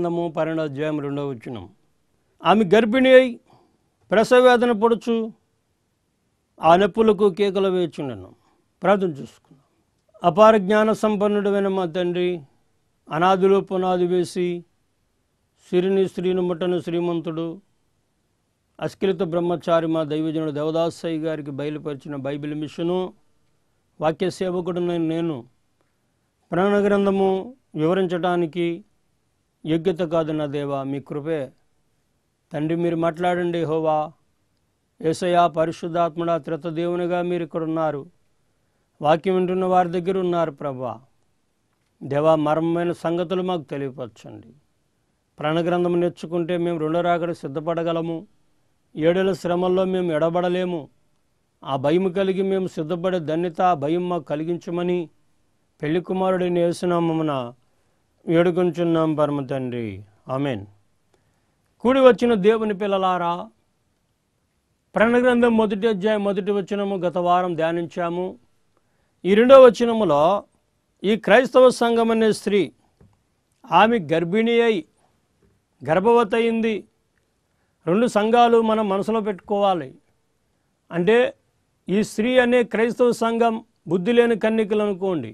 గ్రంథము పన్నెండో అధ్యాయం రెండో వచ్చినం ఆమె గర్భిణి అయి ప్రసవేదన పొడుచు ఆ నొప్పులకు కేకలు వేచుండను ప్రార్థన చూసుకున్నాం అపార జ్ఞాన సంపన్నుడమైన మా తండ్రి అనాదిలో పునాది వేసి సిరిని స్త్రీని ముట్టను శ్రీమంతుడు అస్కిలిత బ్రహ్మచారి మా దైవజనుడు దేవదాసయ్య గారికి బయలుపరిచిన బైబిల్ మిషను వాక్య సేవకుడు నేను ప్రాణగ్రంథము వివరించడానికి యోగ్యత కాదు నా దేవా మీ కృపే తండ్రి మీరు మాట్లాడండి హోవా ఏసయా పరిశుద్ధాత్ముడా త్రితదేవునిగా మీరు ఇక్కడ ఉన్నారు వాక్యం వింటున్న వారి దగ్గర ఉన్నారు ప్రభా దేవా మర్మమైన సంగతులు మాకు తెలియపరచండి ప్రాణగ్రంథం నేర్చుకుంటే మేము రెండు రాకడ సిద్ధపడగలము ఏడేళ్ళ శ్రమల్లో మేము ఎడబడలేము ఆ భయం కలిగి మేము సిద్ధపడే ధన్యత ఆ భయం మాకు కలిగించమని పెళ్లి కుమారుడిని వేసినామమున వేడుకుంటున్నాం పరమ తండ్రి ఆమెన్ కూడి వచ్చిన దేవుని పిల్లలారా ప్రణగ్రంథం మొదటి అధ్యాయం మొదటి వచనము గత వారం ధ్యానించాము ఈ రెండో వచనములో ఈ క్రైస్తవ సంఘం అనే స్త్రీ ఆమె గర్భిణి అయి గర్భవతి అయింది రెండు సంఘాలు మనం మనసులో పెట్టుకోవాలి అంటే ఈ స్త్రీ అనే క్రైస్తవ సంఘం బుద్ధి లేని కన్నికలు అనుకోండి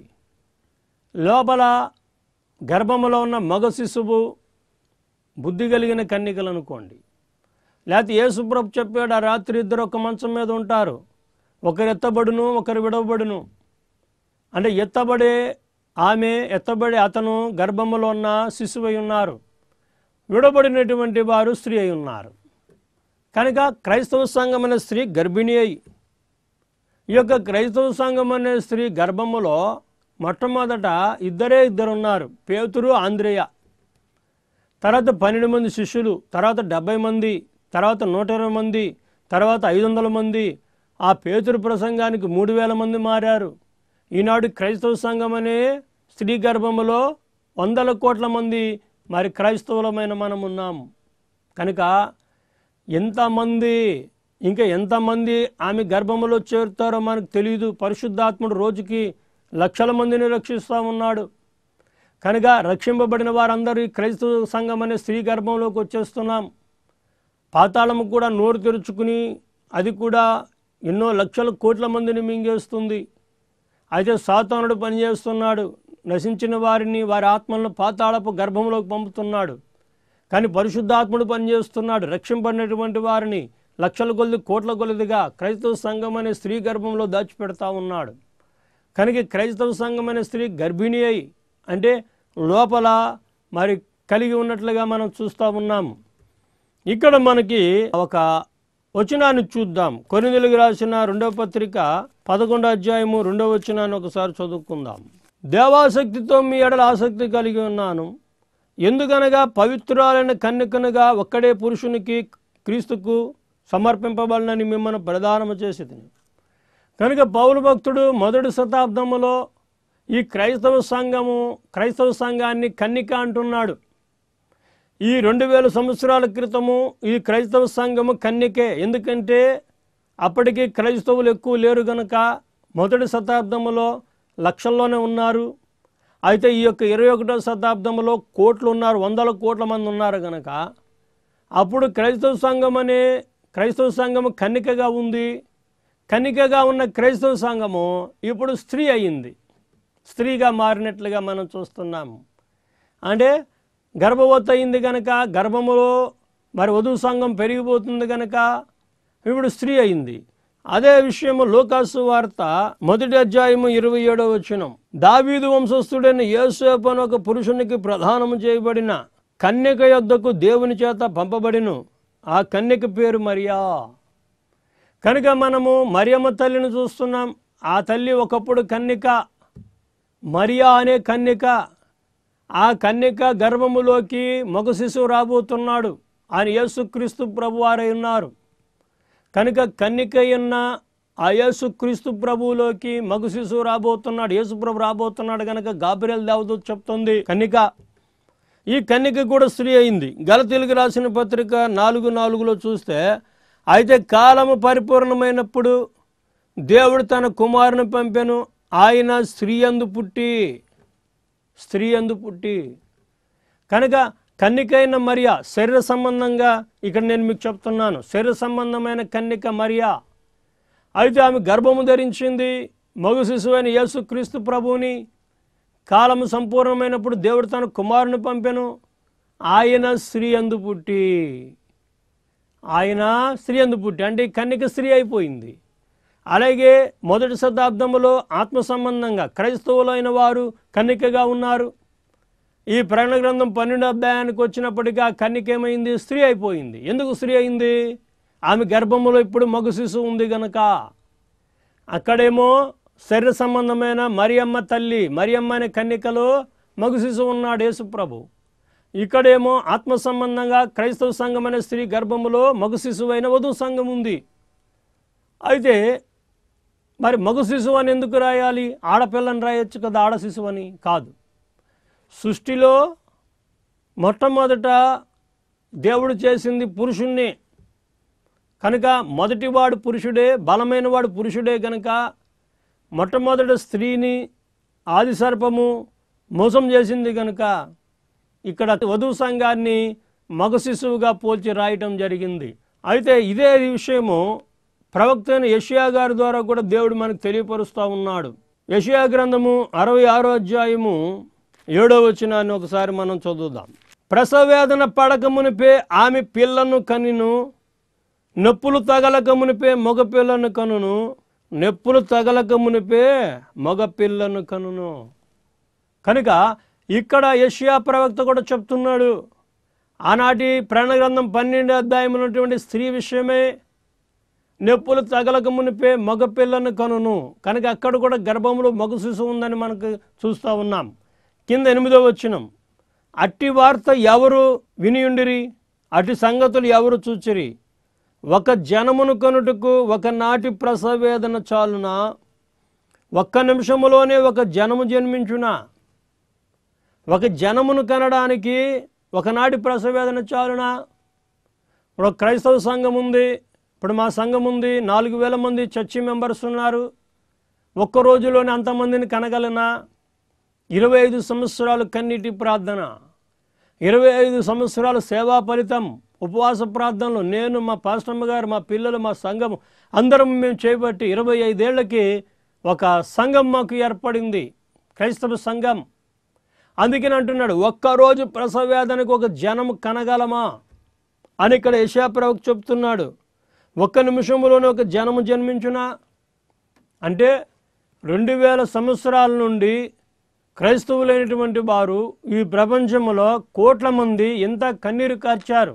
లోపల గర్భములో ఉన్న మగ శిశువు బుద్ధి కలిగిన కన్నికలు అనుకోండి లేకపోతే యేసుప్రభు చెప్పాడు ఆ రాత్రి ఇద్దరు ఒక మంచం మీద ఉంటారు ఒకరు ఎత్తబడును ఒకరు విడవబడును అంటే ఎత్తబడే ఆమె ఎత్తబడే అతను గర్భములో ఉన్న శిశువై ఉన్నారు విడబడినటువంటి వారు స్త్రీ అయి ఉన్నారు కనుక క్రైస్తవ సంఘం అనే స్త్రీ గర్భిణి అయి ఈ యొక్క క్రైస్తవ సంఘం అనే స్త్రీ గర్భములో మొట్టమొదట ఇద్దరే ఇద్దరు ఉన్నారు పేతురు ఆంధ్రేయ తర్వాత పన్నెండు మంది శిష్యులు తర్వాత డెబ్బై మంది తర్వాత నూట ఇరవై మంది తర్వాత ఐదు వందల మంది ఆ పేతురు ప్రసంగానికి మూడు వేల మంది మారారు ఈనాడు క్రైస్తవ సంఘం అనే స్త్రీ గర్భంలో వందల కోట్ల మంది మరి క్రైస్తవులమైన మనం ఉన్నాము కనుక ఎంతమంది ఇంకా ఎంతమంది ఆమె గర్భంలో చేరుతారో మనకు తెలియదు పరిశుద్ధాత్ముడు రోజుకి లక్షల మందిని రక్షిస్తూ ఉన్నాడు కనుక రక్షింపబడిన వారందరూ క్రైస్తవ సంఘం అనే స్త్రీ గర్భంలోకి వచ్చేస్తున్నాం పాతాళము కూడా నోరు తెరుచుకుని అది కూడా ఎన్నో లక్షల కోట్ల మందిని మింగేస్తుంది అయితే సాతానుడు పనిచేస్తున్నాడు నశించిన వారిని వారి ఆత్మలను పాతాళపు గర్భంలోకి పంపుతున్నాడు కానీ పరిశుద్ధాత్ముడు పనిచేస్తున్నాడు రక్షింపడినటువంటి వారిని లక్షల కొలది కోట్ల కొలదిగా క్రైస్తవ సంఘం అనే స్త్రీ గర్భంలో దాచిపెడతా ఉన్నాడు కనుక క్రైస్తవ సంఘం అనే స్త్రీ గర్భిణి అయి అంటే లోపల మరి కలిగి ఉన్నట్లుగా మనం చూస్తూ ఉన్నాం ఇక్కడ మనకి ఒక వచనాన్ని చూద్దాం కొరిందులకు రాసిన రెండవ పత్రిక పదకొండో అధ్యాయము రెండవ వచనాన్ని ఒకసారి చదువుకుందాం దేవాసక్తితో మీ ఎడల ఆసక్తి కలిగి ఉన్నాను ఎందుకనగా పవిత్రాలైన కన్నికనుగా ఒక్కడే పురుషునికి క్రీస్తుకు సమర్పింపబడినని మిమ్మల్ని ప్రధానము చేసేది కనుక పౌరు భక్తుడు మొదటి శతాబ్దములో ఈ క్రైస్తవ సంఘము క్రైస్తవ సంఘాన్ని కన్నిక అంటున్నాడు ఈ రెండు వేల సంవత్సరాల క్రితము ఈ క్రైస్తవ సంఘము కన్నికే ఎందుకంటే అప్పటికి క్రైస్తవులు ఎక్కువ లేరు గనక మొదటి శతాబ్దంలో లక్షల్లోనే ఉన్నారు అయితే ఈ యొక్క ఇరవై ఒకటో శతాబ్దంలో కోట్లు ఉన్నారు వందల కోట్ల మంది ఉన్నారు గనక అప్పుడు క్రైస్తవ సంఘం అనే క్రైస్తవ సంఘము కన్నికగా ఉంది కనికగా ఉన్న క్రైస్తవ సంఘము ఇప్పుడు స్త్రీ అయింది స్త్రీగా మారినట్లుగా మనం చూస్తున్నాము అంటే గర్భవతి అయింది కనుక గర్భములో మరి వధువు సంఘం పెరిగిపోతుంది కనుక ఇప్పుడు స్త్రీ అయింది అదే విషయము లోకాసు వార్త మొదటి అధ్యాయము ఇరవై ఏడవ వచ్చిన దావీదు వంశస్థుడైన యేసేపు అని ఒక పురుషునికి ప్రధానము చేయబడిన కన్యక యొద్దకు దేవుని చేత పంపబడిను ఆ కన్యక పేరు మరియా కనుక మనము మరియమ్మ తల్లిని చూస్తున్నాం ఆ తల్లి ఒకప్పుడు కన్నిక మరియా అనే కన్నిక ఆ కన్నిక గర్భములోకి మగ శిశువు రాబోతున్నాడు ఆయన యేసుక్రీస్తు ప్రభువారై ఉన్నారు కనుక కన్నిక ఉన్న ఆ యేసుక్రీస్తు ప్రభువులోకి మగ శిశువు రాబోతున్నాడు యేసుప్రభు రాబోతున్నాడు కనుక గాబరియల్ దేవదూత చెప్తుంది కన్నిక ఈ కన్నిక కూడా స్త్రీ అయింది గల తెలుగు రాసిన పత్రిక నాలుగు నాలుగులో చూస్తే అయితే కాలము పరిపూర్ణమైనప్పుడు దేవుడు తన కుమారుని పంపాను ఆయన స్త్రీ అందు పుట్టి స్త్రీ అందు పుట్టి కనుక కన్నికైన మరియా శరీర సంబంధంగా ఇక్కడ నేను మీకు చెప్తున్నాను శరీర సంబంధమైన కన్నిక మరియా అయితే ఆమె గర్భము ధరించింది మగు శిశువైన యేసుక్రీస్తు ప్రభువుని కాలము సంపూర్ణమైనప్పుడు దేవుడు తన కుమారుని పంపాను ఆయన స్త్రీ అందు పుట్టి ఆయన స్త్రీ అందు పుట్టి అంటే కన్యక స్త్రీ అయిపోయింది అలాగే మొదటి శతాబ్దంలో ఆత్మ సంబంధంగా క్రైస్తవులైన వారు కన్నికగా ఉన్నారు ఈ ప్రయాణ గ్రంథం పన్నెండు అధ్యాయానికి వచ్చినప్పటికీ ఆ కన్నిక ఏమైంది స్త్రీ అయిపోయింది ఎందుకు స్త్రీ అయింది ఆమె గర్భములో ఇప్పుడు మగ శిశువు ఉంది గనక అక్కడేమో శరీర సంబంధమైన మరియమ్మ తల్లి మరియమ్మ అనే కన్నికలో మగ శిశువు ఉన్నాడు యేసుప్రభు ఇక్కడేమో ఆత్మ సంబంధంగా క్రైస్తవ సంఘం అనే స్త్రీ గర్భములో మగు శిశువైన వధువు సంఘం ఉంది అయితే మరి మగు శిశువు అని ఎందుకు రాయాలి ఆడపిల్లని రాయొచ్చు కదా ఆడ శిశువు అని కాదు సృష్టిలో మొట్టమొదట దేవుడు చేసింది పురుషుణ్ణి కనుక మొదటివాడు పురుషుడే బలమైన వాడు పురుషుడే కనుక మొట్టమొదట స్త్రీని ఆది సర్పము మోసం చేసింది కనుక ఇక్కడ వధు సంఘాన్ని మగ శిశువుగా పోల్చి రాయటం జరిగింది అయితే ఇదే విషయము ప్రవక్త అయిన యషియా గారి ద్వారా కూడా దేవుడు మనకు తెలియపరుస్తూ ఉన్నాడు యషియా గ్రంథము అరవై ఆరో అధ్యాయము ఏడో వచనాన్ని ఒకసారి మనం చదువుదాం ప్రసవేదన పడకమునిపే ఆమె పిల్లను కనిను నొప్పులు తగలకమునిపే మగపిల్లను కనును నొప్పులు తగలకమునిపే మగపిల్లను కనును కనుక ఇక్కడ ఏషియా ప్రవక్త కూడా చెప్తున్నాడు ఆనాటి ప్రాణగ్రంథం పన్నెండు అధ్యాయం ఉన్నటువంటి స్త్రీ విషయమే నొప్పులు తగలక మునిపే మగపిల్లను కనును కనుక అక్కడ కూడా గర్భంలో మగ శిశు ఉందని మనకు చూస్తూ ఉన్నాం కింద ఎనిమిదో వచ్చినం అట్టి వార్త ఎవరు వినియుండిరి అటు సంగతులు ఎవరు చూచిరి ఒక జనమును కనుటకు ఒకనాటి ప్రసవేదన చాలున ఒక్క నిమిషములోనే ఒక జనము జన్మించునా ఒక జనమును కనడానికి ఒకనాటి ప్రసవేదన చాలునా ఇప్పుడు క్రైస్తవ సంఘం ఉంది ఇప్పుడు మా సంఘం ఉంది నాలుగు వేల మంది చర్చి మెంబర్స్ ఉన్నారు ఒక్క రోజులోనే అంతమందిని కనగలనా ఇరవై ఐదు సంవత్సరాలు కన్నీటి ప్రార్థన ఇరవై ఐదు సంవత్సరాలు సేవా ఫలితం ఉపవాస ప్రార్థనలు నేను మా పాస్టమ్మ గారు మా పిల్లలు మా సంఘం అందరం మేము చేపట్టి ఇరవై ఐదేళ్లకి ఒక సంఘం మాకు ఏర్పడింది క్రైస్తవ సంఘం అందుకని అంటున్నాడు ఒక్కరోజు ప్రసవ వేదనకు ఒక జనం కనగలమా అని ఇక్కడ యశాప్రవక్ చెప్తున్నాడు ఒక్క నిమిషంలోనే ఒక జనము జన్మించునా అంటే రెండు వేల సంవత్సరాల నుండి క్రైస్తవులైనటువంటి వారు ఈ ప్రపంచంలో కోట్ల మంది ఎంత కన్నీరు కార్చారు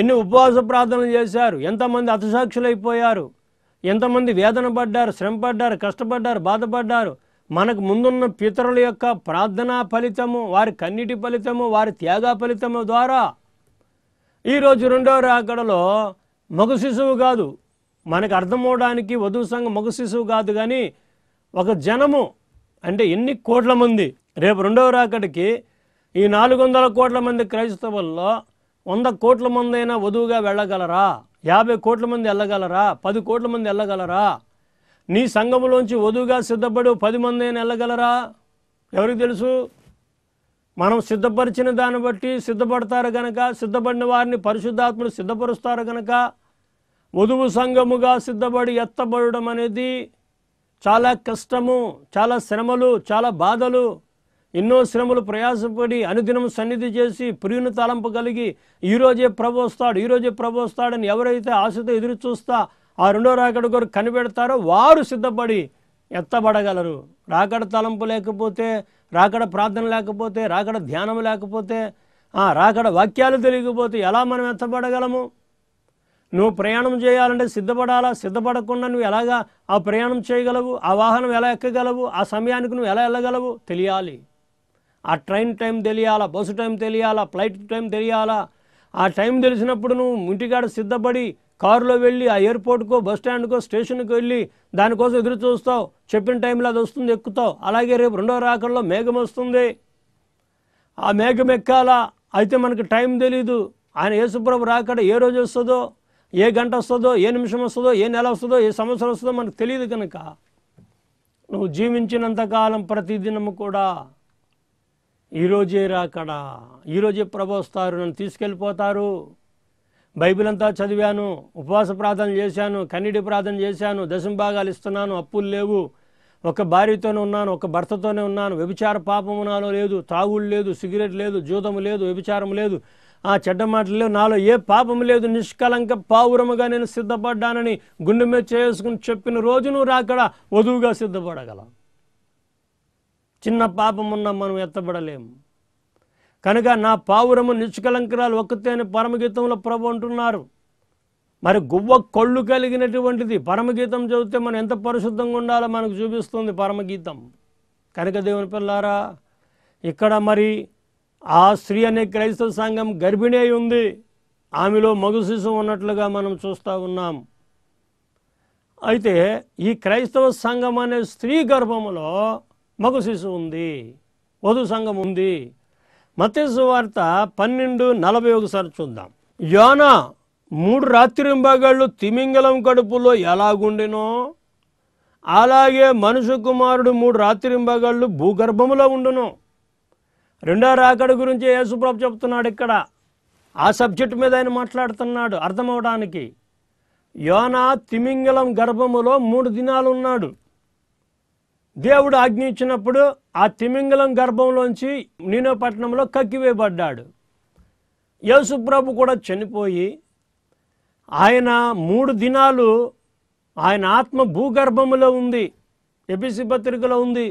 ఎన్ని ఉపవాస ప్రార్థనలు చేశారు ఎంతమంది అతసాక్షులైపోయారు ఎంతమంది వేదన పడ్డారు శ్రమపడ్డారు కష్టపడ్డారు బాధపడ్డారు మనకు ముందున్న పితరుల యొక్క ప్రార్థనా ఫలితము వారి కన్నిటి ఫలితము వారి త్యాగ ఫలితము ద్వారా ఈరోజు రెండవ రాకడలో మగ శిశువు కాదు మనకు అర్థం వధువు సంఘం మగ శిశువు కాదు కానీ ఒక జనము అంటే ఎన్ని కోట్ల మంది రేపు రెండవ రాకడికి ఈ నాలుగు వందల కోట్ల మంది క్రైస్తవుల్లో వంద కోట్ల మంది అయినా వధువుగా వెళ్ళగలరా యాభై కోట్ల మంది వెళ్ళగలరా పది కోట్ల మంది వెళ్ళగలరా నీ సంఘములోంచి వధువుగా సిద్ధపడు పది మంది అయినా వెళ్ళగలరా ఎవరికి తెలుసు మనం సిద్ధపరిచిన దాన్ని బట్టి సిద్ధపడతారు గనక సిద్ధపడిన వారిని పరిశుద్ధాత్ముడు సిద్ధపరుస్తారు గనక వధువు సంఘముగా సిద్ధపడి ఎత్తబడడం అనేది చాలా కష్టము చాలా శ్రమలు చాలా బాధలు ఎన్నో శ్రమలు ప్రయాసపడి అనుదినం సన్నిధి చేసి ప్రియును తలంపు కలిగి ఈరోజే ప్రభు వస్తాడు ఈరోజే ప్రభు వస్తాడని ఎవరైతే ఆశతో ఎదురు చూస్తా ఆ రెండో రాకడ కొరకు కనిపెడతారో వారు సిద్ధపడి ఎత్తబడగలరు రాకడ తలంపు లేకపోతే రాకడ ప్రార్థన లేకపోతే రాకడ ధ్యానం లేకపోతే రాకడ వాక్యాలు తెలియకపోతే ఎలా మనం ఎత్తబడగలము నువ్వు ప్రయాణం చేయాలంటే సిద్ధపడాలా సిద్ధపడకుండా నువ్వు ఎలాగా ఆ ప్రయాణం చేయగలవు ఆ వాహనం ఎలా ఎక్కగలవు ఆ సమయానికి నువ్వు ఎలా వెళ్ళగలవు తెలియాలి ఆ ట్రైన్ టైం తెలియాలా బస్సు టైం తెలియాలా ఫ్లైట్ టైం తెలియాలా ఆ టైం తెలిసినప్పుడు నువ్వు ఇంటికాడ సిద్ధపడి కారులో వెళ్ళి ఆ ఎయిర్పోర్ట్కో బస్ స్టాండ్కో స్టేషన్కి వెళ్ళి దానికోసం ఎదురు చూస్తావు చెప్పిన టైంలో అది వస్తుంది ఎక్కుతావు అలాగే రేపు రెండో రాకల్లో మేఘం వస్తుంది ఆ మేఘం ఎక్కాలా అయితే మనకి టైం తెలీదు ఆయన యేసుప్రభు రాకడ ఏ రోజు వస్తుందో ఏ గంట వస్తుందో ఏ నిమిషం వస్తుందో ఏ నెల వస్తుందో ఏ సంవత్సరం వస్తుందో మనకు తెలియదు కనుక నువ్వు జీవించినంతకాలం ప్రతిదినము కూడా ఈరోజే రాకడా ఈరోజే ప్రభు వస్తారు నన్ను తీసుకెళ్ళిపోతారు బైబిల్ అంతా చదివాను ఉపవాస ప్రార్థన చేశాను కన్నీటి ప్రార్థన చేశాను దశం భాగాలు ఇస్తున్నాను అప్పులు లేవు ఒక భార్యతోనే ఉన్నాను ఒక భర్తతోనే ఉన్నాను వ్యభిచార పాపము నాలో లేదు తాగుడు లేదు సిగరెట్ లేదు జూతము లేదు వ్యభిచారం లేదు ఆ చెడ్డ మాటలు లేవు నాలో ఏ పాపము లేదు నిష్కలంక పావురముగా నేను సిద్ధపడ్డానని గుండె మీద చేసుకుని చెప్పిన రోజు నువ్వు రాకడ వధువుగా సిద్ధపడగల చిన్న పాపమున్నా మనం ఎత్తబడలేము కనుక నా పావురము నిష్కలంకరాలు ఒక్కతేని పరమగీతంలో ప్రభు అంటున్నారు మరి గువ్వ కొళ్ళు కలిగినటువంటిది పరమగీతం చదివితే మనం ఎంత పరిశుద్ధంగా ఉండాలో మనకు చూపిస్తుంది పరమగీతం కనుక దేవుని పిల్లారా ఇక్కడ మరి ఆ స్త్రీ అనే క్రైస్తవ సంఘం గర్భిణి ఉంది ఆమెలో మగు శిశువు ఉన్నట్లుగా మనం చూస్తూ ఉన్నాం అయితే ఈ క్రైస్తవ సంఘం అనే స్త్రీ గర్భములో మగు శిశువు ఉంది వధు సంఘం ఉంది వార్త పన్నెండు నలభై ఒకసారి చూద్దాం యోనా మూడు రాత్రింబగళ్ళు తిమింగలం కడుపులో ఎలాగుండెనో అలాగే మనుషు కుమారుడు మూడు రాత్రింబగళ్ళు భూగర్భములో ఉండును రెండో రాకడ గురించి యేసుప్రభు చెప్తున్నాడు ఇక్కడ ఆ సబ్జెక్ట్ మీద ఆయన మాట్లాడుతున్నాడు అర్థమవడానికి యోనా తిమింగలం గర్భములో మూడు దినాలు ఉన్నాడు దేవుడు ఆజ్ఞ ఇచ్చినప్పుడు ఆ తిమింగలం గర్భంలోంచి నీనోపట్నంలో కక్కివేయబడ్డాడు యేసుప్రభు కూడా చనిపోయి ఆయన మూడు దినాలు ఆయన ఆత్మ భూగర్భములో ఉంది ఎపిసి పత్రికలో ఉంది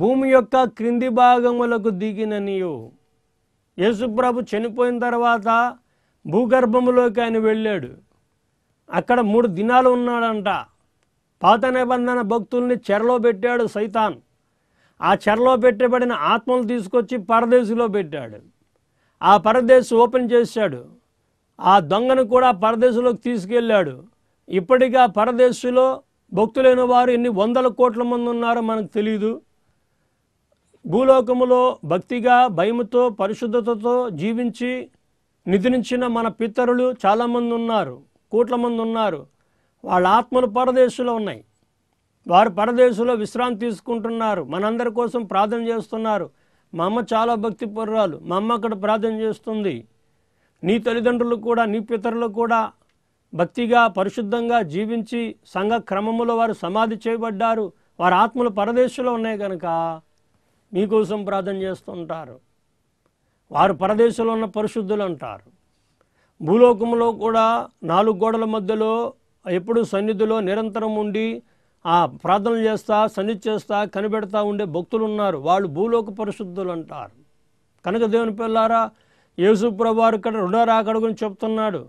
భూమి యొక్క క్రింది భాగములకు దిగిన నీయు యేసుప్రభు చనిపోయిన తర్వాత భూగర్భములోకి ఆయన వెళ్ళాడు అక్కడ మూడు దినాలు ఉన్నాడంట పాత నిబంధన భక్తుల్ని చెరలో పెట్టాడు సైతాన్ ఆ చెరలో పెట్టబడిన ఆత్మలు తీసుకొచ్చి పరదేశిలో పెట్టాడు ఆ పరదేశ్ ఓపెన్ చేశాడు ఆ దొంగను కూడా పరదేశంలోకి తీసుకెళ్ళాడు ఇప్పటికీ ఆ పరదేశంలో భక్తులైన వారు ఎన్ని వందల కోట్ల మంది ఉన్నారో మనకు తెలియదు భూలోకములో భక్తిగా భయముతో పరిశుద్ధతతో జీవించి నిధునించిన మన పితరులు చాలామంది ఉన్నారు కోట్ల మంది ఉన్నారు వాళ్ళ ఆత్మలు పరదేశంలో ఉన్నాయి వారు పరదేశంలో విశ్రాంతి తీసుకుంటున్నారు మనందరి కోసం ప్రార్థన చేస్తున్నారు మా అమ్మ చాలా భక్తి పరురాలు మా అమ్మ అక్కడ ప్రార్థన చేస్తుంది నీ తల్లిదండ్రులు కూడా నీ పితరులు కూడా భక్తిగా పరిశుద్ధంగా జీవించి సంఘ క్రమములో వారు సమాధి చేయబడ్డారు వారి ఆత్మలు పరదేశంలో ఉన్నాయి కనుక మీకోసం ప్రార్థన చేస్తుంటారు వారు పరదేశంలో ఉన్న పరిశుద్ధులు అంటారు భూలోకంలో కూడా నాలుగు గోడల మధ్యలో ఎప్పుడు సన్నిధిలో నిరంతరం ఉండి ఆ ప్రార్థనలు చేస్తా సన్నిధి చేస్తా కనిపెడతా ఉండే భక్తులు ఉన్నారు వాళ్ళు భూలోక పరిశుద్ధులు అంటారు కనుక దేవుని పిల్లారా యేసుప్రభు వారు ఇక్కడ రుణరాకడ గురించి చెప్తున్నాడు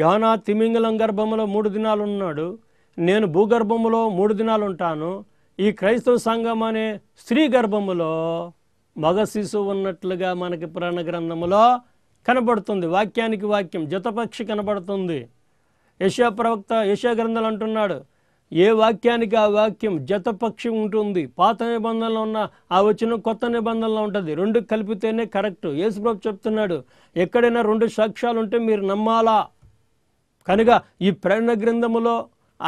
యోనా తిమింగలం గర్భంలో మూడు దినాలు ఉన్నాడు నేను భూగర్భములో మూడు దినాలు ఉంటాను ఈ క్రైస్తవ సంఘం అనే స్త్రీ గర్భములో మగ శిశువు ఉన్నట్లుగా మనకి పురాణ గ్రంథములో కనబడుతుంది వాక్యానికి వాక్యం జతపక్షి కనబడుతుంది యశా ప్రవక్త యశా గ్రంథాలు అంటున్నాడు ఏ వాక్యానికి ఆ వాక్యం జతపక్షి ఉంటుంది పాత నిబంధనలో ఉన్న ఆ వచ్చిన కొత్త నిబంధనలో ఉంటుంది రెండు కలిపితేనే కరెక్ట్ యేసుప్రభు చెప్తున్నాడు ఎక్కడైనా రెండు సాక్ష్యాలు ఉంటే మీరు నమ్మాలా కనుక ఈ ప్రేరణ గ్రంథములో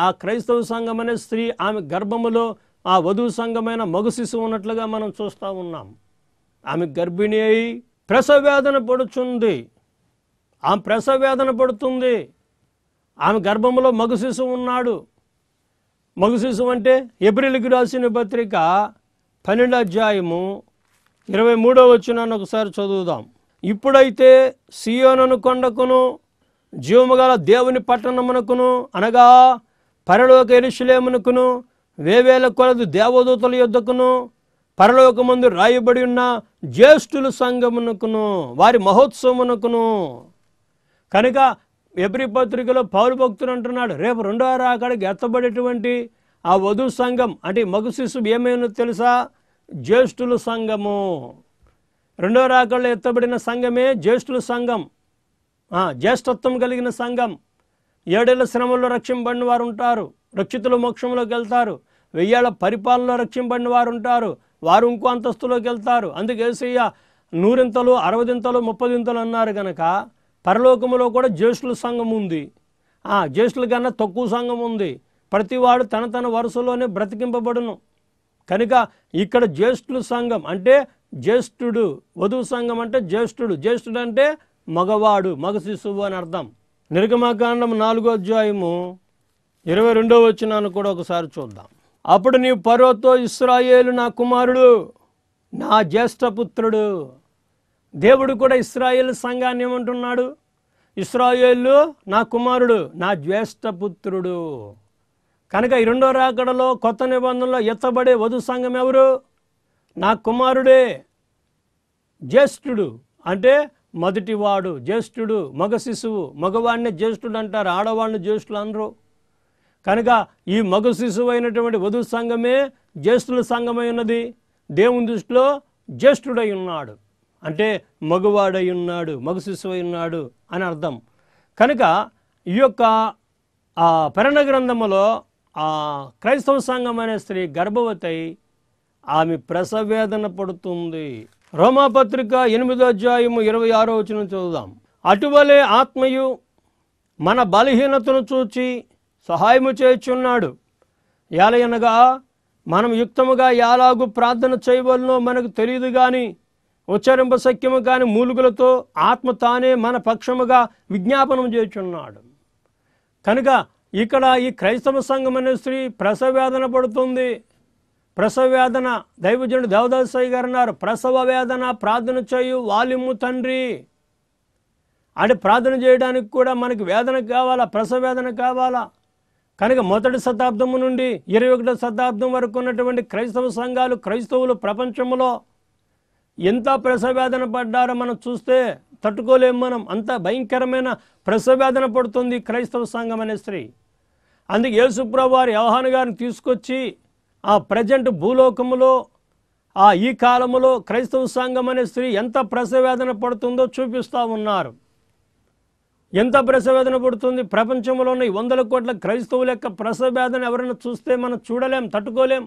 ఆ క్రైస్తవ సంఘమైన స్త్రీ ఆమె గర్భములో ఆ వధువు సంఘమైన మగ శిశువు ఉన్నట్లుగా మనం చూస్తూ ఉన్నాం ఆమె గర్భిణి అయి ప్రసవేదన పడుతుంది ఆమె ప్రసవేదన పడుతుంది ఆమె గర్భంలో మగు శిశువు ఉన్నాడు మగు శిశువు అంటే ఏప్రిల్కి రాసిన పత్రిక పన్నెండు అధ్యాయము ఇరవై మూడో వచ్చినాన్ని ఒకసారి చదువుదాం ఇప్పుడైతే సియోనను కొండకును జీవముగల దేవుని పట్టణమునకును అనగా పరలోక ఎరుషులేమునకును వేవేల కొలదు దేవదూతల యుద్ధకును పరలోక పరలోకమందు రాయబడి ఉన్న జ్యేష్ఠుల సంఘమునకును వారి మహోత్సవమునకును కనుక ఎబ్రి పత్రికలో పౌరు భక్తులు అంటున్నాడు రేపు రెండో రాకడికి ఎత్తబడేటువంటి ఆ వధు సంఘం అంటే మగు శిశు ఏమైనా తెలుసా జ్యేష్ఠుల సంఘము రెండో రాకళ్ళు ఎత్తబడిన సంఘమే జ్యేష్ఠుల సంఘం జ్యేష్ఠత్వం కలిగిన సంఘం ఏడేళ్ల శ్రమంలో రక్షింపడిన వారు ఉంటారు రక్షితులు మోక్షంలోకి వెళ్తారు వెయ్యేళ్ల పరిపాలనలో రక్షింపడిన వారు ఉంటారు వారు ఇంకో అంతస్తులోకి వెళ్తారు అందుకే నూరింతలు అరవదింతలు ముప్పదింతలు అన్నారు కనుక పరలోకములో కూడా జ్యేష్ఠుల సంఘం ఉంది ఆ జ్యేష్ఠుల కన్నా తక్కువ సంఘం ఉంది ప్రతివాడు తన తన వరుసలోనే బ్రతికింపబడును కనుక ఇక్కడ జ్యేష్ఠుల సంఘం అంటే జ్యేష్ఠుడు వధువు సంఘం అంటే జ్యేష్ఠుడు జ్యేష్ఠుడు అంటే మగవాడు మగ శిశువు అని అర్థం నిర్గమాకాండం నాలుగో అధ్యాయము ఇరవై రెండో వచ్చినాను కూడా ఒకసారి చూద్దాం అప్పుడు నీ పర్వతో ఇస్రాయేలు నా కుమారుడు నా జ్యేష్ఠపుత్రుడు దేవుడు కూడా ఇస్రాయేల్ సంఘాన్ని ఏమంటున్నాడు ఇస్రాయేళ్ళు నా కుమారుడు నా జ్యేష్ఠపుత్రుడు కనుక ఈ రెండో రాకడలో కొత్త నిబంధనలో ఎత్తబడే వధు సంఘం ఎవరు నా కుమారుడే జ్యేష్ఠుడు అంటే మొదటివాడు జ్యేష్ఠుడు మగ శిశువు మగవాడిని జ్యేష్ఠుడు అంటారు ఆడవాడిని జ్యేష్ఠులు అనరు కనుక ఈ మగ శిశువు అయినటువంటి వధు సంఘమే జ్యేష్ఠుల సంఘమై ఉన్నది దేవుని దృష్టిలో జ్యేష్ఠుడై ఉన్నాడు అంటే మగువాడై ఉన్నాడు మగ శిశువు ఉన్నాడు అని అర్థం కనుక ఈ యొక్క ఆ పరణ గ్రంథములో ఆ క్రైస్తవ సంఘం అనే స్త్రీ గర్భవతి ఆమె ప్రసవేదన పడుతుంది రోమాపత్రిక ఎనిమిదో అధ్యాయము ఇరవై ఆరో వచ్చిన చూద్దాం అటువలే ఆత్మయు మన బలహీనతను చూచి సహాయము చేయుచున్నాడు ఎలయనగా మనం యుక్తముగా ఎలాగూ ప్రార్థన చేయవలనో మనకు తెలియదు కానీ ఉచ్చరింప సఖ్యము కాని మూలుగులతో ఆత్మ తానే మన పక్షముగా విజ్ఞాపనం చేస్తున్నాడు కనుక ఇక్కడ ఈ క్రైస్తవ సంఘం అనే స్త్రీ ప్రసవేదన పడుతుంది ప్రసవేదన దైవజనుడు దేవదాసాయి గారు అన్నారు ప్రసవ వేదన ప్రార్థన చేయు వాలిమ్ము తండ్రి అంటే ప్రార్థన చేయడానికి కూడా మనకి వేదన కావాలా ప్రసవేదన కావాలా కనుక మొదటి శతాబ్దము నుండి ఇరవై ఒకటో శతాబ్దం వరకు ఉన్నటువంటి క్రైస్తవ సంఘాలు క్రైస్తవులు ప్రపంచంలో ఎంత ప్రసవేదన పడ్డారో మనం చూస్తే తట్టుకోలేము మనం అంత భయంకరమైన ప్రసవేదన పడుతుంది క్రైస్తవ సంఘం అనే స్త్రీ అందుకే యేసుప్రభు వారి యోహాను గారిని తీసుకొచ్చి ఆ ప్రజెంట్ భూలోకములో ఆ ఈ కాలములో క్రైస్తవ సంఘం అనే స్త్రీ ఎంత ప్రసవేదన పడుతుందో చూపిస్తూ ఉన్నారు ఎంత ప్రసవేదన పడుతుంది ప్రపంచంలో ఉన్న వందల కోట్ల క్రైస్తవుల యొక్క ప్రసవేదన ఎవరైనా చూస్తే మనం చూడలేం తట్టుకోలేం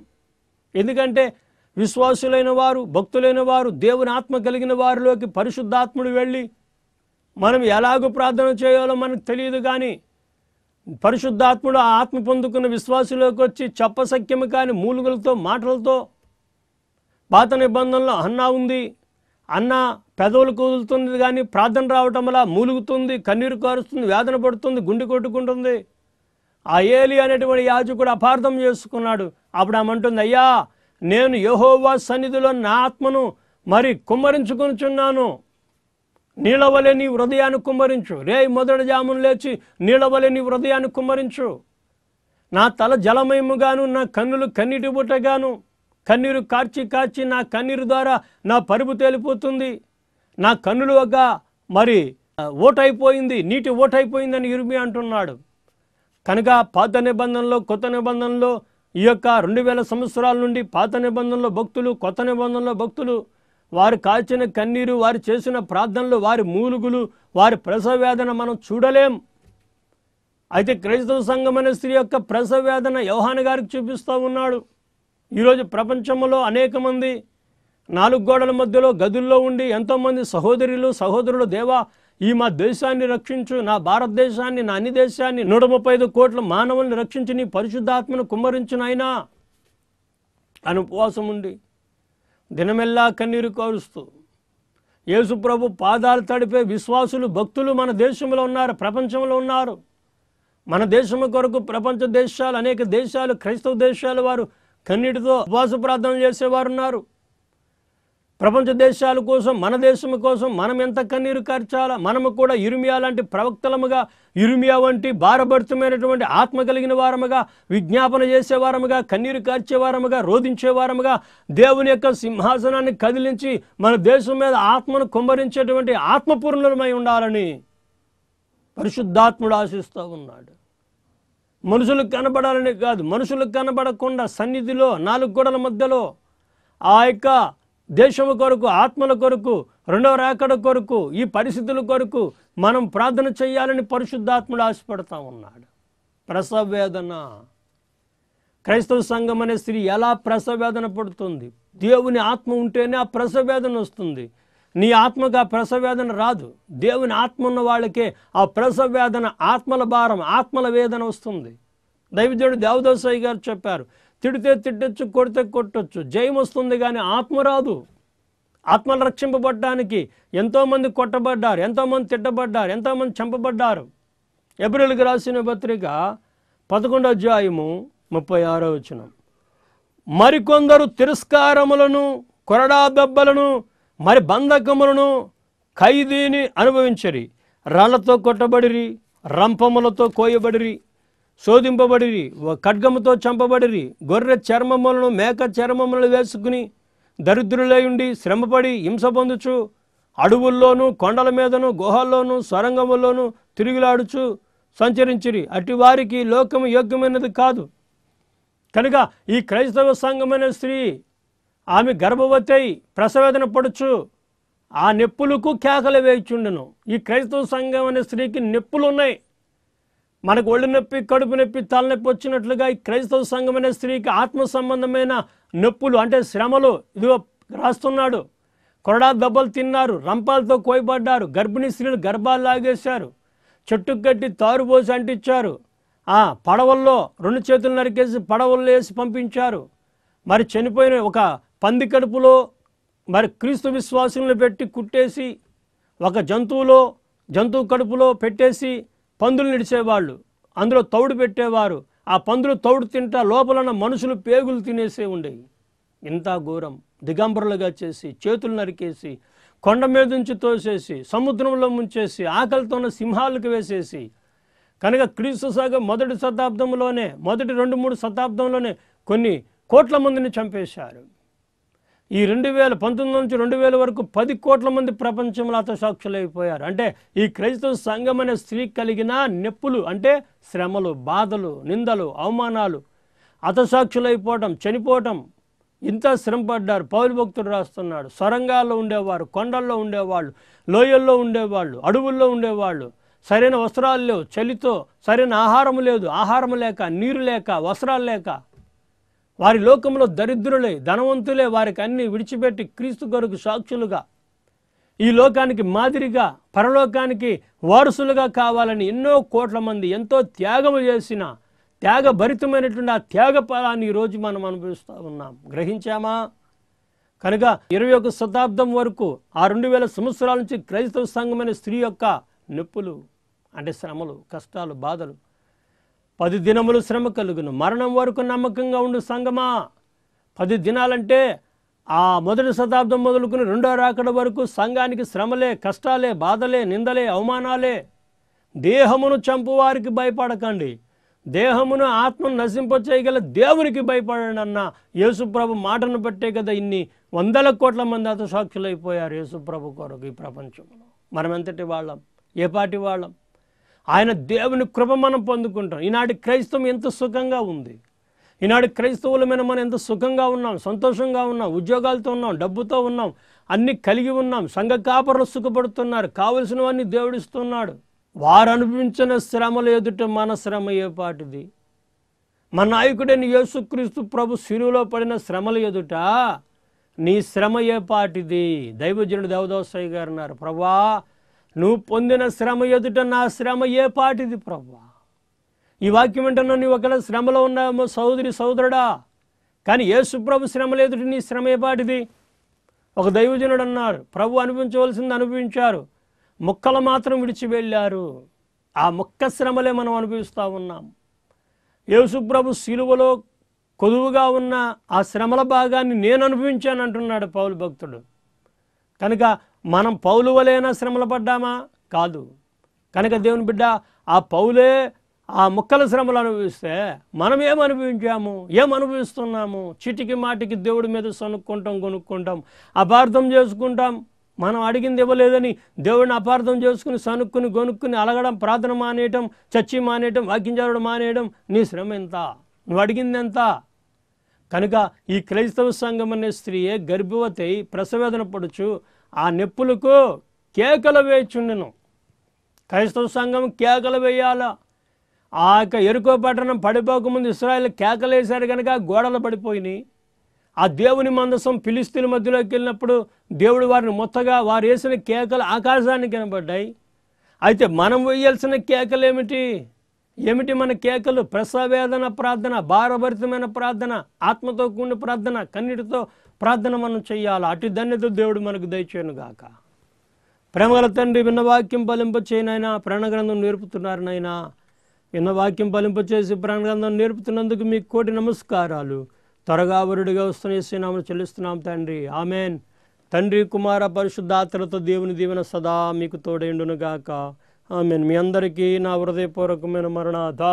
ఎందుకంటే విశ్వాసులైన వారు భక్తులైన వారు దేవుని ఆత్మ కలిగిన వారిలోకి పరిశుద్ధాత్ముడు వెళ్ళి మనం ఎలాగో ప్రార్థన చేయాలో మనకు తెలియదు కానీ పరిశుద్ధాత్ముడు ఆ ఆత్మ పొందుకున్న విశ్వాసులోకి వచ్చి చెప్పసక్యము కాని మూలుగులతో మాటలతో పాత నిబంధనలో అన్నా ఉంది అన్న పెదవులు కుదులుతుంది కానీ ప్రార్థన రావటం వల్ల మూలుగుతుంది కన్నీరు కారుస్తుంది వేదన పడుతుంది గుండె కొట్టుకుంటుంది ఆ ఏలి అనేటువంటి యాజకుడు అపార్థం చేసుకున్నాడు అప్పుడు ఆమంటుంది అయ్యా నేను యహోవా సన్నిధిలో నా ఆత్మను మరి కుమ్మరించుకునిచున్నాను నీలవలే నీ హృదయాన్ని కుమ్మరించు రే మొదటి జామును లేచి నీలవలే నీ హృదయాన్ని కుమ్మరించు నా తల జలమయముగాను నా కన్నులు కన్నీటి బుట్టగాను కన్నీరు కార్చి కార్చి నా కన్నీరు ద్వారా నా పరుపు తేలిపోతుంది నా కన్నులు ఒక మరి ఓటైపోయింది నీటి ఓటైపోయిందని ఇరుమి అంటున్నాడు కనుక పాత నిబంధనలో కొత్త నిబంధనలో ఈ యొక్క రెండు వేల సంవత్సరాల నుండి పాత నిబంధనలు భక్తులు కొత్త నిబంధనలు భక్తులు వారు కాల్చిన కన్నీరు వారు చేసిన ప్రార్థనలు వారి మూలుగులు వారి ప్రసవ వేదన మనం చూడలేం అయితే క్రైస్తవ సంఘం అనే స్త్రీ యొక్క ప్రసవ వేదన యోహాన్ గారికి చూపిస్తూ ఉన్నాడు ఈరోజు ప్రపంచంలో అనేక మంది నాలుగు గోడల మధ్యలో గదుల్లో ఉండి ఎంతోమంది సహోదరులు సహోదరులు దేవా ఈ మా దేశాన్ని రక్షించు నా భారతదేశాన్ని నా అన్ని దేశాన్ని నూట ముప్పై ఐదు కోట్ల మానవుల్ని రక్షించి నీ పరిశుద్ధాత్మను కుమ్మరించునైనా అని ఉపవాసం ఉండి దినమెల్లా కన్నీరు కారుస్తూ యేసుప్రభు పాదాలు తడిపే విశ్వాసులు భక్తులు మన దేశంలో ఉన్నారు ప్రపంచంలో ఉన్నారు మన దేశం కొరకు ప్రపంచ దేశాలు అనేక దేశాలు క్రైస్తవ దేశాల వారు కన్నీటితో ఉపవాస ప్రార్థన చేసేవారు ఉన్నారు ప్రపంచ దేశాల కోసం మన దేశం కోసం మనం ఎంత కన్నీరు ఖర్చాలా మనము కూడా ఇరుమియా లాంటి ప్రవక్తలముగా ఇరుమియా వంటి భారభరితమైనటువంటి ఆత్మ కలిగిన వారముగా విజ్ఞాపన చేసేవారముగా కన్నీరు కార్చేవారముగా రోధించేవారముగా దేవుని యొక్క సింహాసనాన్ని కదిలించి మన దేశం మీద ఆత్మను కుమ్మరించేటువంటి ఆత్మపూర్ణులమై ఉండాలని పరిశుద్ధాత్ముడు ఆశిస్తూ ఉన్నాడు మనుషులకు కనబడాలని కాదు మనుషులకు కనబడకుండా సన్నిధిలో నాలుగు గొడవల మధ్యలో ఆ యొక్క దేశము కొరకు ఆత్మల కొరకు రెండవ రాకడ కొరకు ఈ పరిస్థితుల కొరకు మనం ప్రార్థన చేయాలని పరిశుద్ధాత్ముడు ఆశపడతా ఉన్నాడు ప్రసవేదన క్రైస్తవ సంఘం అనే స్త్రీ ఎలా ప్రసవేదన పడుతుంది దేవుని ఆత్మ ఉంటేనే ఆ ప్రసవేదన వస్తుంది నీ ఆత్మకు ఆ ప్రసవేదన రాదు దేవుని ఆత్మ ఉన్న వాళ్ళకే ఆ ప్రసవేదన ఆత్మల భారం ఆత్మల వేదన వస్తుంది దైవదేవుడు దేవదోసాయి గారు చెప్పారు తిడితే తిట్టచ్చు కొడితే కొట్టచ్చు జయం వస్తుంది కానీ ఆత్మ రాదు ఆత్మలు రక్షింపబడ్డానికి ఎంతోమంది కొట్టబడ్డారు ఎంతోమంది తిట్టబడ్డారు ఎంతోమంది చంపబడ్డారు ఏప్రిల్కి రాసిన పత్రిక పదకొండో అధ్యాయము ముప్పై ఆరో వచ్చిన మరికొందరు తిరస్కారములను కొరడా దెబ్బలను మరి బంధకములను ఖైదీని అనుభవించరి రాళ్లతో కొట్టబడిరి రంపములతో కోయబడిరి శోధింపబడిరి ఖడ్గముతో చంపబడిరి గొర్రె చర్మములను మేక చర్మములను వేసుకుని దరిద్రులయుండి శ్రమపడి హింస పొందుచు అడవుల్లోనూ కొండల మీదను గుహల్లోనూ సొరంగముల్లోనూ తిరుగులాడుచు సంచరించిరి అటు వారికి లోకము యోగ్యమైనది కాదు కనుక ఈ క్రైస్తవ సంఘమైన స్త్రీ ఆమె గర్భవతి ప్రసవేదన పడుచు ఆ నెప్పులకు కేకలు వేయుచుండెను ఈ క్రైస్తవ సంఘం అనే స్త్రీకి నొప్పులు ఉన్నాయి మనకు ఒళ్ళు నొప్పి కడుపు నొప్పి తలనొప్పి వచ్చినట్లుగా ఈ క్రైస్తవ సంఘమైన స్త్రీకి ఆత్మ సంబంధమైన నొప్పులు అంటే శ్రమలు ఇదిగో రాస్తున్నాడు కొరడా దెబ్బలు తిన్నారు రంపాలతో కోయబడ్డారు గర్భిణీ స్త్రీలు గర్భాలు లాగేశారు చెట్టు కట్టి తారుబోసి అంటించారు ఆ పడవల్లో రెండు చేతులు నరికేసి పడవల్లో వేసి పంపించారు మరి చనిపోయిన ఒక పంది కడుపులో మరి క్రీస్తు విశ్వాసులను పెట్టి కుట్టేసి ఒక జంతువులో జంతువు కడుపులో పెట్టేసి పందులు నిడిచేవాళ్ళు అందులో తౌడు పెట్టేవారు ఆ పందులు తౌడు తింటా లోపలన్న మనుషులు పేగులు తినేసే ఉండేవి ఇంత ఘోరం దిగంబరులుగా చేసి చేతులు నరికేసి కొండ మీద నుంచి తోసేసి సముద్రంలో ముంచేసి ఆకలితో ఉన్న సింహాలకు వేసేసి కనుక క్రీస్తు సాగ మొదటి శతాబ్దంలోనే మొదటి రెండు మూడు శతాబ్దంలోనే కొన్ని కోట్ల మందిని చంపేశారు ఈ రెండు వేల పంతొమ్మిది నుంచి రెండు వేల వరకు పది కోట్ల మంది ప్రపంచంలో అయిపోయారు అంటే ఈ క్రైస్తవ సంఘం అనే స్త్రీ కలిగిన నొప్పులు అంటే శ్రమలు బాధలు నిందలు అవమానాలు అయిపోవటం చనిపోవటం ఇంత శ్రమ పడ్డారు పౌరు భక్తుడు రాస్తున్నాడు సొరంగాల్లో ఉండేవారు కొండల్లో ఉండేవాళ్ళు లోయల్లో ఉండేవాళ్ళు అడవుల్లో ఉండేవాళ్ళు సరైన వస్త్రాలు లేవు చలితో సరైన ఆహారం లేదు ఆహారం లేక నీరు లేక వస్త్రాలు లేక వారి లోకంలో దరిద్రులే ధనవంతులే వారికి అన్ని విడిచిపెట్టి క్రీస్తు కొరకు సాక్షులుగా ఈ లోకానికి మాదిరిగా పరలోకానికి వారసులుగా కావాలని ఎన్నో కోట్ల మంది ఎంతో త్యాగము చేసిన త్యాగ భరితమైనటువంటి ఆ త్యాగ ఫలాన్ని ఈరోజు మనం అనుభవిస్తూ ఉన్నాం గ్రహించామా కనుక ఇరవై ఒక శతాబ్దం వరకు ఆ రెండు వేల సంవత్సరాల నుంచి క్రైస్తవ సంఘమైన స్త్రీ యొక్క నొప్పులు అంటే శ్రమలు కష్టాలు బాధలు పది దినములు శ్రమ కలుగును మరణం వరకు నమ్మకంగా ఉండు సంగమా పది దినాలంటే ఆ మొదటి శతాబ్దం మొదలుకుని రెండో రాకడ వరకు సంఘానికి శ్రమలే కష్టాలే బాధలే నిందలే అవమానాలే దేహమును చంపువారికి భయపడకండి దేహమును ఆత్మను నశింపచేయగల దేవునికి భయపడండి అన్న యేసుప్రభు మాటను బట్టే కదా ఇన్ని వందల కోట్ల మంది అత సాక్షులైపోయారు యేసుప్రభు కొరకు ఈ ప్రపంచంలో మనమెంతటి వాళ్ళం ఏ పాటి వాళ్ళం ఆయన దేవుని కృప మనం పొందుకుంటాం ఈనాటి క్రైస్తవం ఎంత సుఖంగా ఉంది ఈనాడు మీద మనం ఎంత సుఖంగా ఉన్నాం సంతోషంగా ఉన్నాం ఉద్యోగాలతో ఉన్నాం డబ్బుతో ఉన్నాం అన్ని కలిగి ఉన్నాం సంఘ కాపరులు సుఖపడుతున్నారు కావలసినవన్నీ దేవుడిస్తున్నాడు వారు అనుభవించిన శ్రమలు ఎదుట మన శ్రమ ఏ పాటిది మన నాయకుడైన యేసుక్రీస్తు ప్రభు శిరువులో పడిన శ్రమలు ఎదుట నీ శ్రమ ఏ పాటిది దైవజనుడు దేవదోసయ్య గారు అన్నారు ప్రభా నువ్వు పొందిన శ్రమ ఎదుట నా శ్రమ ఏ పాటిది ప్రభా ఈ వాక్యం ఏంటన్నా నీ ఒకవేళ శ్రమలో ఉన్నామో సోదరి సోదరుడా కానీ సుప్రభు శ్రమ ఎదుట నీ శ్రమ ఏ పాటిది ఒక దైవజనుడు అన్నారు ప్రభు అనిపించవలసింది అనుభవించారు ముక్కలు మాత్రం విడిచి వెళ్ళారు ఆ ముక్క శ్రమలే మనం అనుభవిస్తూ ఉన్నాం యేసుప్రభు శిలువలో కొదువుగా ఉన్న ఆ శ్రమల భాగాన్ని నేను అనుభవించాను అంటున్నాడు పౌలు భక్తుడు కనుక మనం పౌలు వలైనా శ్రమలు పడ్డామా కాదు కనుక దేవుని బిడ్డ ఆ పౌలే ఆ ముక్కల శ్రమలు అనుభవిస్తే మనం ఏం అనుభవించాము ఏం అనుభవిస్తున్నాము చిటికి మాటికి దేవుడి మీద సనుక్కుంటాం కొనుక్కుంటాం అపార్థం చేసుకుంటాం మనం అడిగింది ఇవ్వలేదని దేవుడిని అపార్థం చేసుకుని సనుక్కుని కొనుక్కుని అలగడం ప్రార్థన మానేయటం చచ్చి మానేయటం వాక్యం మానేయడం నీ శ్రమ ఎంత నువ్వు అడిగింది ఎంత కనుక ఈ క్రైస్తవ సంఘం అనే స్త్రీయే గర్భవతి ప్రసవేదన పడుచు ఆ నొప్పులకు కేకలు వేచుండెను క్రైస్తవ సంఘం కేకలు వేయాలా ఆ యొక్క ఎరుకో పట్టణం పడిపోకముందు ఇస్రాయల్ వేశాడు కనుక గోడలు పడిపోయినాయి ఆ దేవుని మందసం పిలిస్తీన్ మధ్యలోకి వెళ్ళినప్పుడు దేవుడు వారిని మొత్తగా వారు వేసిన కేకలు ఆకాశానికి కనబడ్డాయి అయితే మనం వేయాల్సిన కేకలు ఏమిటి ఏమిటి మన కేకలు ప్రసవేదన ప్రార్థన భారభరితమైన ప్రార్థన ఆత్మతో కూడిన ప్రార్థన కన్నీటితో ప్రార్థన మనం చేయాలి అటు ధన్యత దేవుడు మనకు దయచేయను గాక ప్రేమగల తండ్రి విన్న వాక్యం ఫలింప చేయనైనా ప్రాణగ్రంథం నేర్పుతున్నారు నైనా విన్న వాక్యం బలింప చేసి ప్రాణగ్రంథం నేర్పుతున్నందుకు మీకు కోటి నమస్కారాలు త్వరగా వరుడిగా వస్తున్న ఏసీనామను చెల్లిస్తున్నాం తండ్రి ఆమెన్ తండ్రి కుమార పరిశుద్ధాత్రతో దేవుని దీవెన సదా మీకు తోడేండునుగాక ఆమెన్ మీ అందరికీ నా హృదయపూర్వకమైన మరణాధ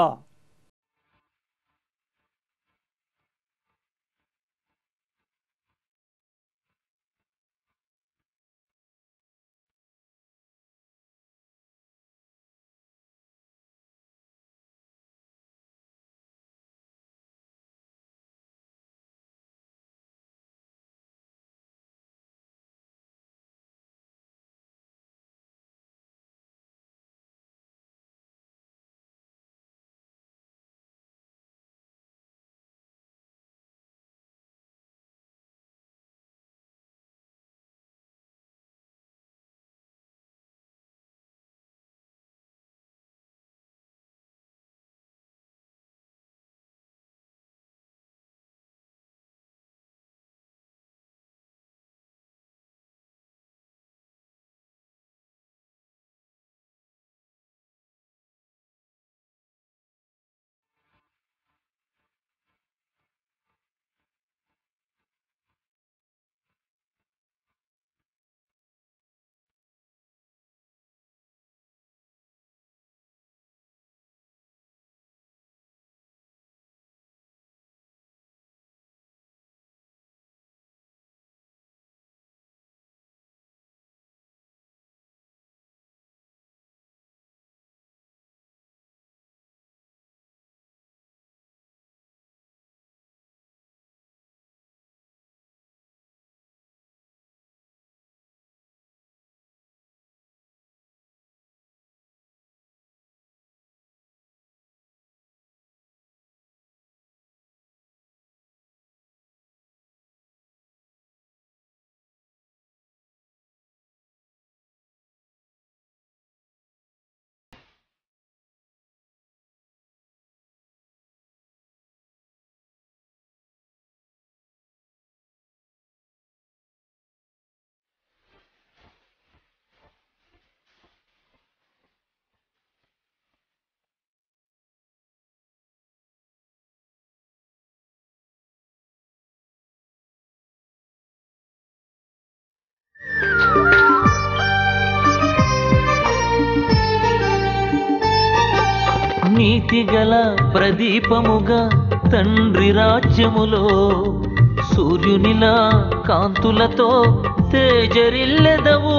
గల ప్రదీపముగా తండ్రి రాజ్యములో సూర్యునిలా కాంతులతో తేజరిల్లెదవు